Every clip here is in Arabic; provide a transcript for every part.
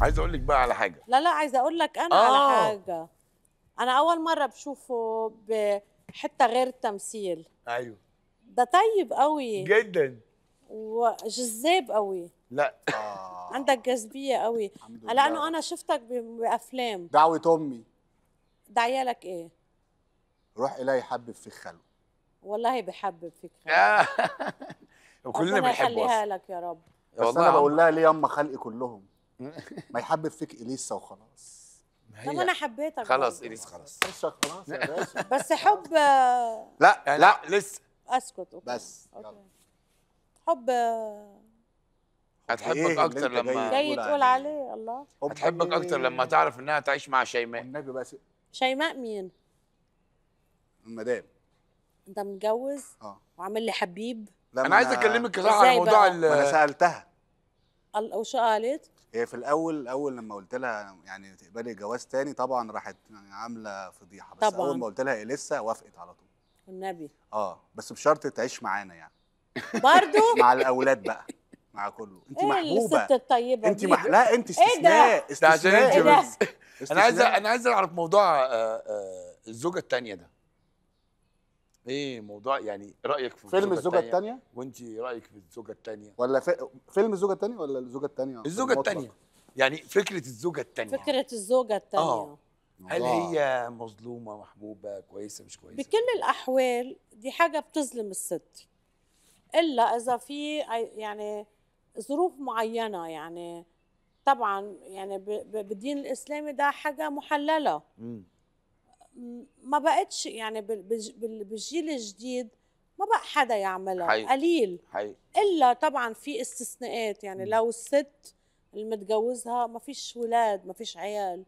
عايز اقول لك بقى على حاجه لا لا عايزه اقول لك انا آه. على حاجه انا اول مره بشوفه بحته غير التمثيل ايوه ده طيب قوي جدا وجذاب قوي لا آه. عندك جاذبيه قوي لانه انا شفتك بافلام دعوه امي دعيالك ايه روح الي حبب فيك خلق والله بحبب فيك خلق وكلنا بنحبه يخليها لك يا رب بس انا بقول لها ليه يما خلقي كلهم ما يحبب فيك اليسا وخلاص طب انا حبيتك خلاص اليسا خلاص خلاص يا باشا بس حب لا لا لسه اسكت أوكي. بس حب هتحبك إيه اكتر لما جاي تقول عليه الله هتحبك اكتر لما تعرف انها تعيش مع شيماء والنبي بس شيماء مين؟ المدام انت متجوز؟ اه وعامل لي حبيب انا عايز اكلمك صح على موضوع انا سالتها وش قالت؟ هي في الاول اول لما قلت لها يعني تقبلي جواز تاني طبعا راحت يعني عامله فضيحه بس طبعا. اول ما قلت لها لسه وافقت على طول النبي اه بس بشرط تعيش معانا يعني برضه مع الاولاد بقى مع كله انت إيه محبوبه الست الطيبه انت مح... لا انت إيه استثناء إيه استثناء إيه ده عشان بس إيه انا عايز انا عايز اعرف موضوع آه، آه، الزوجه الثانيه ده ايه موضوع يعني رايك في فيلم الزوجه الثانيه وانت رايك في الزوجه الثانيه ولا في... فيلم الزوجه الثانيه ولا الزوجه الثانيه الزوجه الثانيه يعني فكره الزوجه الثانيه فكره الزوجه الثانيه اه هل هي مظلومه محبوبه كويسه مش كويسه بكل الاحوال دي حاجه بتظلم الست الا اذا في يعني ظروف معينه يعني طبعا يعني بالدين الاسلامي ده حاجه محلله م. ما بقتش يعني بالجيل الجديد ما بقى حدا يعملها حي. قليل حي. الا طبعا في استثناءات يعني م. لو الست اللي متجوزها ما فيش ولاد ما فيش عيال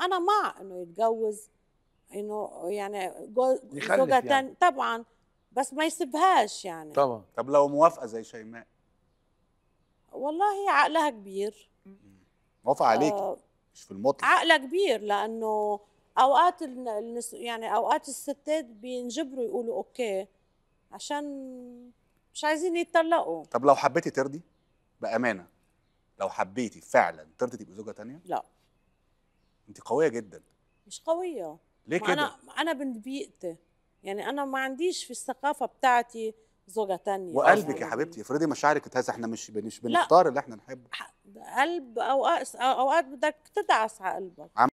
انا مع انه يتجوز انه يعني زوجة يعني. طبعا بس ما يسيبهاش يعني طبعا طب لو موافقه زي شيماء والله عقلها كبير موافقه عليك آه مش في المطلق عقلها كبير لانه اوقات النس... يعني اوقات الستات بينجبروا يقولوا اوكي عشان مش عايزين يتطلقوا طب لو حبيتي ترضي بامانه لو حبيتي فعلا ترضي تبقي زوجه تانية لا انت قويه جدا مش قويه ليه كده انا انا بنت بيئتي يعني انا ما عنديش في الثقافه بتاعتي زوجه تانية وقلبك يا حبيبتي افرضي مشاعرك اتهز احنا مش مش بنختار اللي احنا نحبه قلب اوقات اوقات بدك تدعس على قلبك